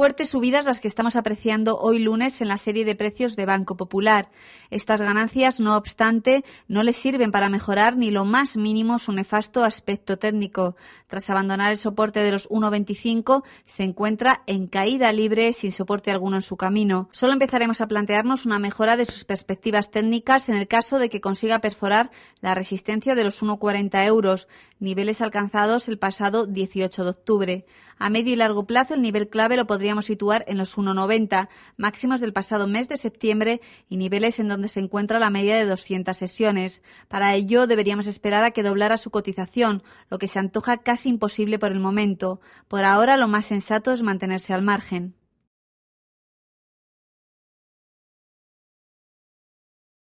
Fuertes subidas las que estamos apreciando hoy lunes en la serie de precios de Banco Popular. Estas ganancias, no obstante, no les sirven para mejorar ni lo más mínimo su nefasto aspecto técnico. Tras abandonar el soporte de los 1,25, se encuentra en caída libre sin soporte alguno en su camino. Solo empezaremos a plantearnos una mejora de sus perspectivas técnicas en el caso de que consiga perforar la resistencia de los 1,40 euros, niveles alcanzados el pasado 18 de octubre. A medio y largo plazo, el nivel clave lo podría situar en los 1,90, máximos del pasado mes de septiembre y niveles en donde se encuentra la media de 200 sesiones. Para ello deberíamos esperar a que doblara su cotización, lo que se antoja casi imposible por el momento. Por ahora lo más sensato es mantenerse al margen.